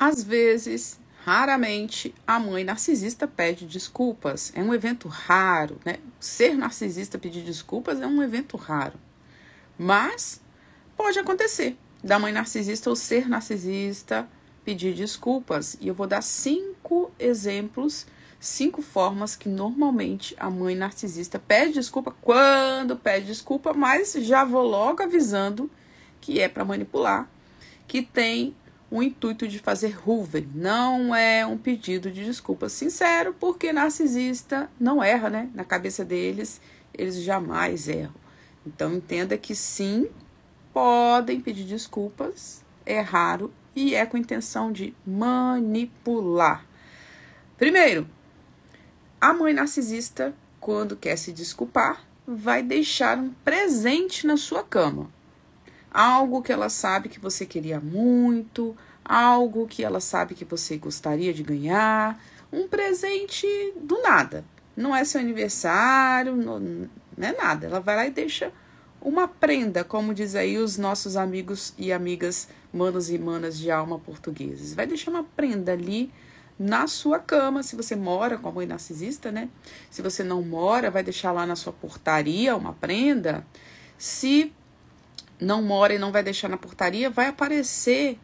Às vezes, raramente, a mãe narcisista pede desculpas. É um evento raro, né? Ser narcisista pedir desculpas é um evento raro. Mas pode acontecer da mãe narcisista ou ser narcisista pedir desculpas. E eu vou dar cinco exemplos, cinco formas que normalmente a mãe narcisista pede desculpa quando pede desculpa, mas já vou logo avisando que é para manipular, que tem o intuito de fazer Hoover, não é um pedido de desculpa sincero, porque narcisista não erra, né? Na cabeça deles, eles jamais erram. Então entenda que sim, podem pedir desculpas, é raro e é com intenção de manipular. Primeiro, a mãe narcisista, quando quer se desculpar, vai deixar um presente na sua cama algo que ela sabe que você queria muito, algo que ela sabe que você gostaria de ganhar, um presente do nada. Não é seu aniversário, não, não é nada. Ela vai lá e deixa uma prenda, como diz aí os nossos amigos e amigas, manos e manas de alma portugueses. Vai deixar uma prenda ali na sua cama, se você mora com a mãe narcisista, né? Se você não mora, vai deixar lá na sua portaria uma prenda. Se não mora e não vai deixar na portaria, vai aparecer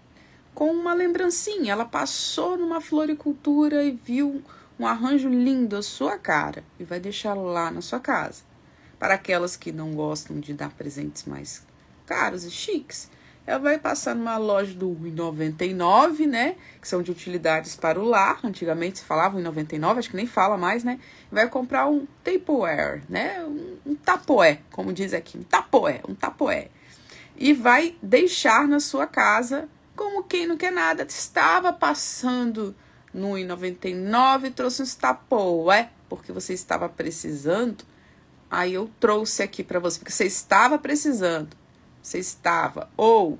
com uma lembrancinha. Ela passou numa floricultura e viu um arranjo lindo à sua cara e vai deixar lá na sua casa. Para aquelas que não gostam de dar presentes mais caros e chiques, ela vai passar numa loja do 1,99, né? Que são de utilidades para o lar. Antigamente se falava 1,99, acho que nem fala mais, né? Vai comprar um tapoer, né? Um, um tapoé, como diz aqui, um tapoé, um tapoé e vai deixar na sua casa como quem não quer nada. Estava passando no 1,99 trouxe um uns é porque você estava precisando. Aí eu trouxe aqui para você, porque você estava precisando. Você estava. Ou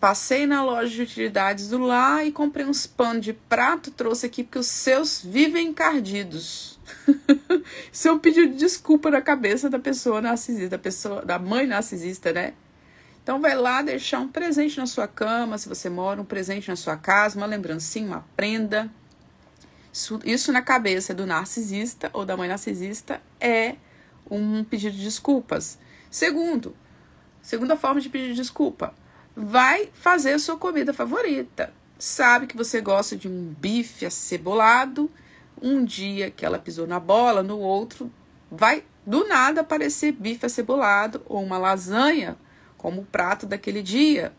Passei na loja de utilidades do lar e comprei uns panos de prato, trouxe aqui porque os seus vivem encardidos. Isso é um pedido de desculpa na cabeça da pessoa narcisista, da, pessoa, da mãe narcisista, né? Então vai lá deixar um presente na sua cama, se você mora, um presente na sua casa, uma lembrancinha, uma prenda. Isso, isso na cabeça do narcisista ou da mãe narcisista é um pedido de desculpas. Segundo, segunda forma de pedir desculpa, vai fazer a sua comida favorita. Sabe que você gosta de um bife acebolado, um dia que ela pisou na bola, no outro vai do nada aparecer bife acebolado ou uma lasanha como prato daquele dia.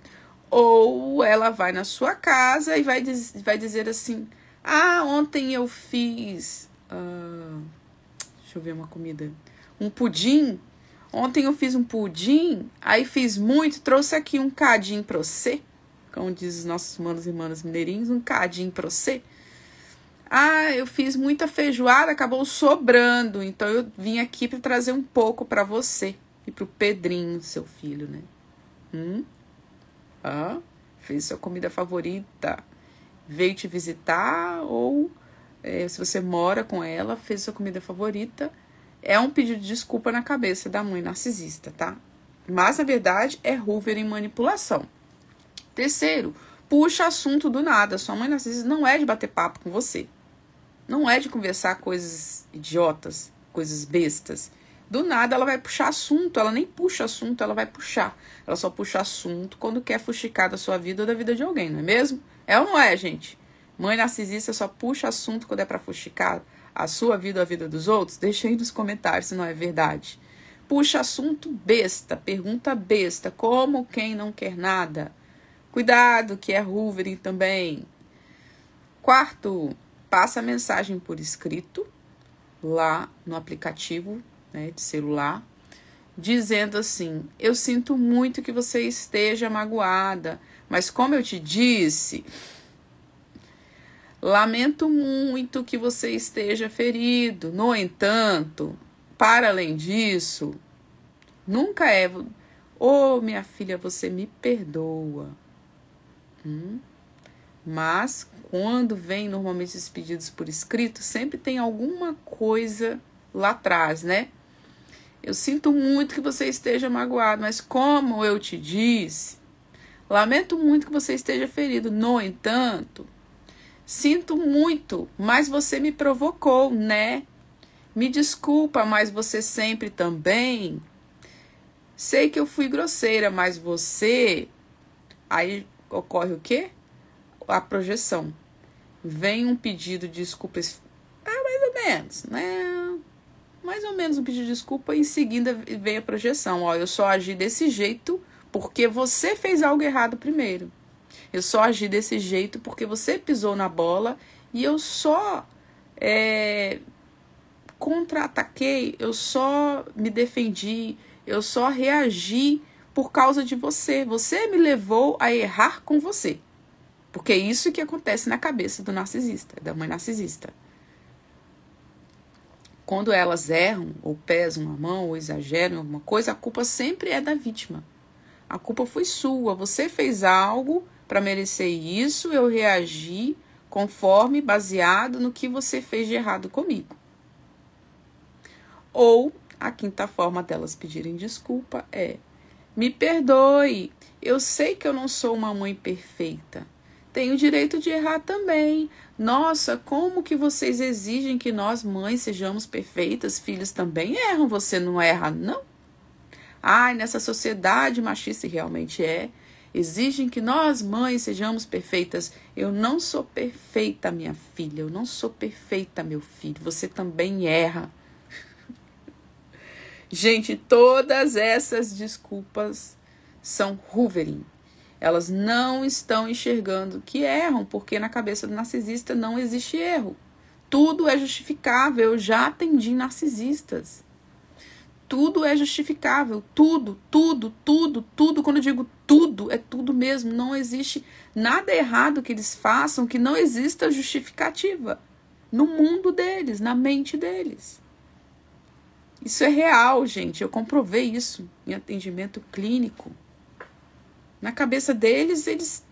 Ou ela vai na sua casa e vai, diz, vai dizer assim: Ah, ontem eu fiz. Uh, deixa eu ver uma comida. Um pudim Ontem eu fiz um pudim, aí fiz muito, trouxe aqui um cadinho pra você. Como diz os nossos manos e manas mineirinhos, um cadinho pra você. Ah, eu fiz muita feijoada, acabou sobrando, então eu vim aqui para trazer um pouco para você e pro Pedrinho, seu filho, né? Hum? Ah, fez sua comida favorita. Veio te visitar ou é, se você mora com ela, fez sua comida favorita é um pedido de desculpa na cabeça da mãe narcisista, tá? Mas, na verdade, é Hoover em manipulação. Terceiro, puxa assunto do nada. Sua mãe narcisista não é de bater papo com você. Não é de conversar coisas idiotas, coisas bestas. Do nada ela vai puxar assunto, ela nem puxa assunto, ela vai puxar. Ela só puxa assunto quando quer fuxicar da sua vida ou da vida de alguém, não é mesmo? É ou não é, gente? Mãe narcisista só puxa assunto quando é para fuxicar, a sua vida ou a vida dos outros? Deixa aí nos comentários se não é verdade. Puxa assunto besta, pergunta besta, como quem não quer nada. Cuidado que é hoovering também. Quarto, passa a mensagem por escrito lá no aplicativo né, de celular, dizendo assim: Eu sinto muito que você esteja magoada, mas como eu te disse, Lamento muito que você esteja ferido. No entanto, para além disso, nunca é. Oh, minha filha, você me perdoa. Hum? Mas quando vem normalmente os pedidos por escrito, sempre tem alguma coisa lá atrás, né? Eu sinto muito que você esteja magoado, mas como eu te disse, lamento muito que você esteja ferido. No entanto, Sinto muito, mas você me provocou, né? Me desculpa, mas você sempre também. Sei que eu fui grosseira, mas você. Aí ocorre o quê? A projeção. Vem um pedido de desculpa. Ah, mais ou menos, né? Mais ou menos um pedido de desculpa e em seguida vem a projeção. Ó, eu só agi desse jeito porque você fez algo errado primeiro. Eu só agi desse jeito porque você pisou na bola e eu só é, contra-ataquei, eu só me defendi, eu só reagi por causa de você. Você me levou a errar com você. Porque é isso que acontece na cabeça do narcisista, da mãe narcisista. Quando elas erram, ou pesam a mão, ou exageram alguma coisa, a culpa sempre é da vítima. A culpa foi sua. Você fez algo para merecer isso, eu reagi conforme baseado no que você fez de errado comigo. Ou a quinta forma delas pedirem desculpa é: me perdoe, eu sei que eu não sou uma mãe perfeita. Tenho direito de errar também. Nossa, como que vocês exigem que nós mães sejamos perfeitas? Filhos também erram, você não erra, não? Ai, nessa sociedade machista realmente é exigem que nós, mães, sejamos perfeitas. Eu não sou perfeita, minha filha. Eu não sou perfeita, meu filho. Você também erra. Gente, todas essas desculpas são Hoovering. Elas não estão enxergando que erram, porque na cabeça do narcisista não existe erro. Tudo é justificável. Eu já atendi narcisistas tudo é justificável. Tudo, tudo, tudo, tudo. Quando eu digo tudo, é tudo mesmo. Não existe nada errado que eles façam que não exista justificativa no mundo deles, na mente deles. Isso é real, gente. Eu comprovei isso em atendimento clínico. Na cabeça deles, eles.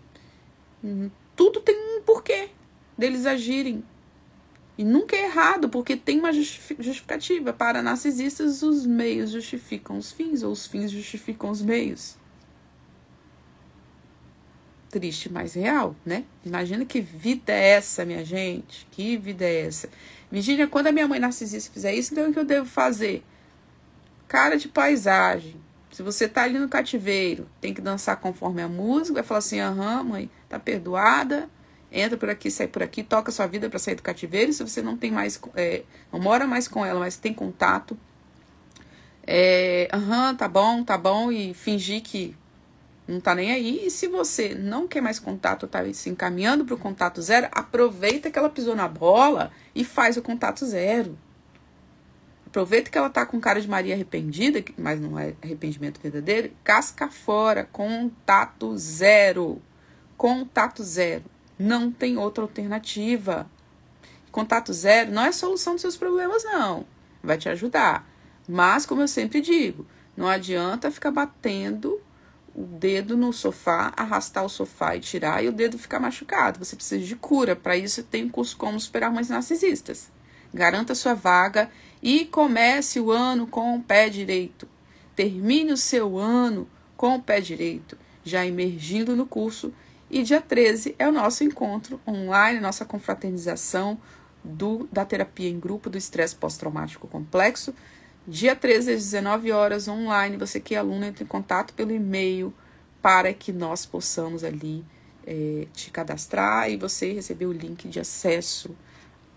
Hum, tudo tem um porquê deles agirem e nunca é errado, porque tem uma justificativa. Para narcisistas, os meios justificam os fins, ou os fins justificam os meios. Triste, mas real, né? Imagina que vida é essa, minha gente. Que vida é essa? Virginia, quando a minha mãe narcisista fizer isso, então o que eu devo fazer? Cara de paisagem. Se você tá ali no cativeiro, tem que dançar conforme a música, vai falar assim: aham, mãe, tá perdoada entra por aqui, sai por aqui, toca sua vida para sair do cativeiro. se você não tem mais, é, não mora mais com ela, mas tem contato, é, tá bom, tá bom, e fingir que não tá nem aí. E se você não quer mais contato, tá se encaminhando para o contato zero, aproveita que ela pisou na bola e faz o contato zero. Aproveita que ela tá com cara de Maria arrependida, mas não é arrependimento verdadeiro, casca fora, contato zero. Contato zero. Não tem outra alternativa. Contato zero não é solução dos seus problemas, não. Vai te ajudar. Mas, como eu sempre digo, não adianta ficar batendo o dedo no sofá, arrastar o sofá e tirar e o dedo ficar machucado. Você precisa de cura. Para isso, tem um curso como superar mães narcisistas. Garanta sua vaga e comece o ano com o pé direito. Termine o seu ano com o pé direito, já emergindo no curso e dia 13 é o nosso encontro online, nossa confraternização do, da terapia em grupo do estresse pós-traumático complexo. Dia 13 às 19 horas online, você que é aluno entre em contato pelo e-mail para que nós possamos ali é, te cadastrar e você receber o link de acesso.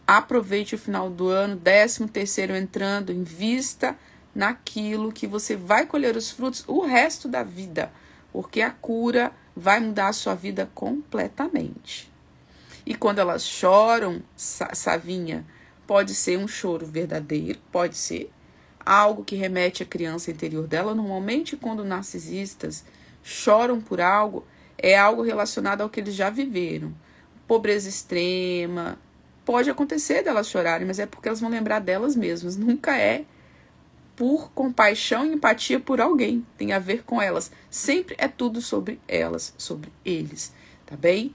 Aproveite o final do ano, 13 terceiro entrando, invista naquilo que você vai colher os frutos o resto da vida porque a cura vai mudar a sua vida completamente. E quando elas choram, Savinha, pode ser um choro verdadeiro, pode ser algo que remete à criança interior dela. Normalmente, quando narcisistas choram por algo, é algo relacionado ao que eles já viveram. Pobreza extrema. Pode acontecer delas chorarem, mas é porque elas vão lembrar delas mesmas. Nunca é por compaixão e empatia por alguém, tem a ver com elas. Sempre é tudo sobre elas, sobre eles, tá bem?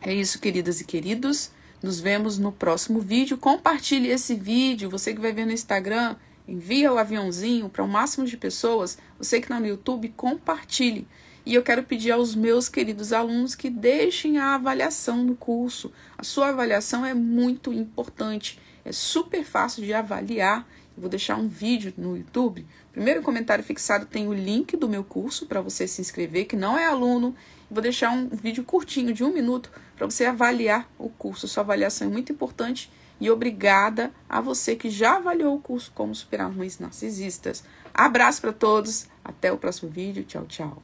É isso, queridas e queridos. Nos vemos no próximo vídeo. Compartilhe esse vídeo. Você que vai ver no Instagram, envia o aviãozinho para o máximo de pessoas. Você que está no YouTube, compartilhe. E eu quero pedir aos meus queridos alunos que deixem a avaliação no curso. A sua avaliação é muito importante. É super fácil de avaliar Vou deixar um vídeo no YouTube. Primeiro comentário fixado tem o link do meu curso para você se inscrever, que não é aluno. Vou deixar um vídeo curtinho de um minuto para você avaliar o curso. Sua avaliação é muito importante e obrigada a você que já avaliou o curso Como Superar Ruins Narcisistas. Abraço para todos, até o próximo vídeo. Tchau, tchau.